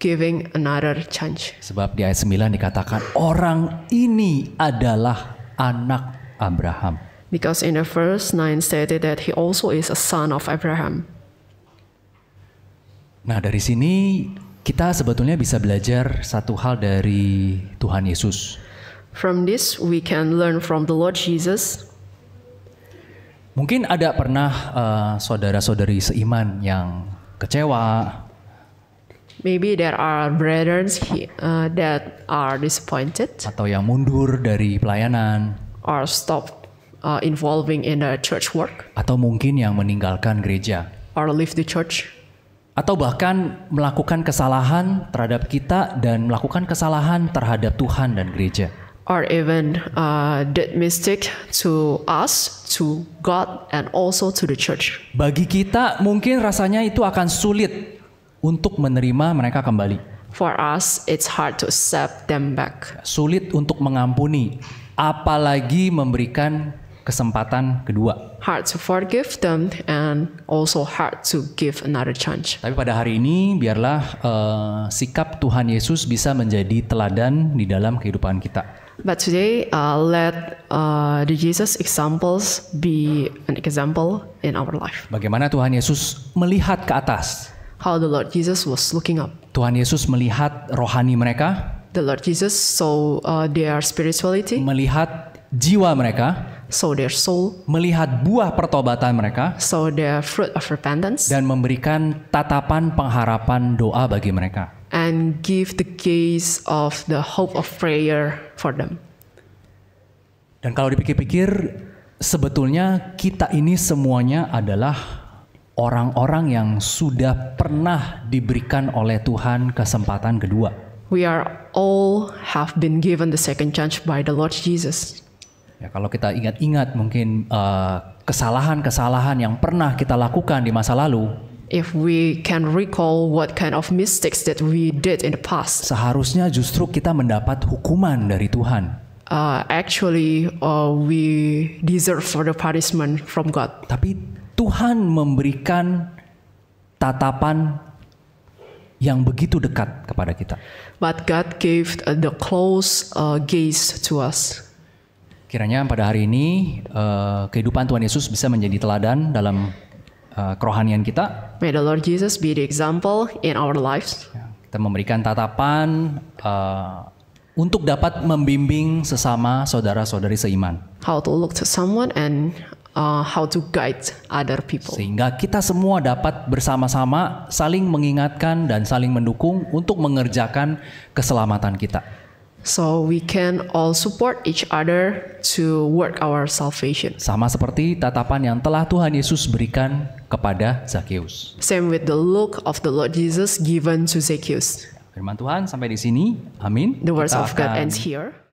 giving another chance. Sebab di ayat 9 dikatakan orang ini adalah anak Abraham because in the verse 9 stated that he also is a son of Abraham. Nah, dari sini kita sebetulnya bisa belajar satu hal dari Tuhan Yesus. From this we can learn from the Lord Jesus. Mungkin ada pernah uh, saudara-saudari seiman yang kecewa. Maybe there are brothers uh, eh, that are disappointed. Atau yang mundur dari pelayanan. Or stop uh, involving in a church work atau mungkin yang meninggalkan gereja or leave the church atau bahkan melakukan kesalahan terhadap kita dan melakukan kesalahan terhadap Tuhan dan gereja or even uh, did mistake to us, to God, and also to the church. Bagi kita mungkin rasanya itu akan sulit untuk menerima mereka kembali. For us, it's hard to accept them back. Sulit untuk mengampuni, apalagi memberikan kesempatan kedua. Hard to forgive them and also hard to give another chance. Tapi pada hari ini biarlah uh, sikap Tuhan Yesus bisa menjadi teladan di dalam kehidupan kita. But today uh, let uh, the Jesus examples be an example in our life. Bagaimana Tuhan Yesus melihat ke atas? How the Lord Jesus was looking up. Tuhan Yesus melihat rohani mereka. The Lord Jesus saw uh, their spirituality. Melihat jiwa mereka so their soul, melihat buah pertobatan mereka, so the fruit of repentance, dan memberikan tatapan pengharapan doa bagi mereka, and give the gaze of the hope of prayer for them. Dan kalau dipikir-pikir, sebetulnya kita ini semuanya adalah orang-orang yang sudah pernah diberikan oleh Tuhan kesempatan kedua. We are all have been given the second chance by the Lord Jesus. Ya, kalau kita ingat-ingat mungkin eh, kesalahan-kesalahan uh, yang pernah kita lakukan di masa lalu. If we can recall what kind of mistakes that we did in the past. Seharusnya justru kita mendapat hukuman dari Tuhan. Uh, actually, uh, we deserve for the punishment from God. Tapi Tuhan memberikan tatapan yang begitu dekat kepada kita. But God gave the close uh, gaze to us. Kiranya pada hari ini uh, kehidupan Tuhan Yesus bisa menjadi teladan dalam uh, kerohanian kita. May the Lord Jesus be the example in our lives. Ya, kita memberikan tatapan uh, untuk dapat membimbing sesama saudara-saudari seiman. How to look to someone and uh, how to guide other people. Sehingga kita semua dapat bersama-sama saling mengingatkan dan saling mendukung untuk mengerjakan keselamatan kita. So we can all support each other to work our salvation. Sama seperti tatapan yang telah Tuhan Yesus berikan kepada Zakheus. Same with the look of the Lord Jesus given to Zacchaeus. Firman Tuhan sampai di sini. Amin. The words of God ends here.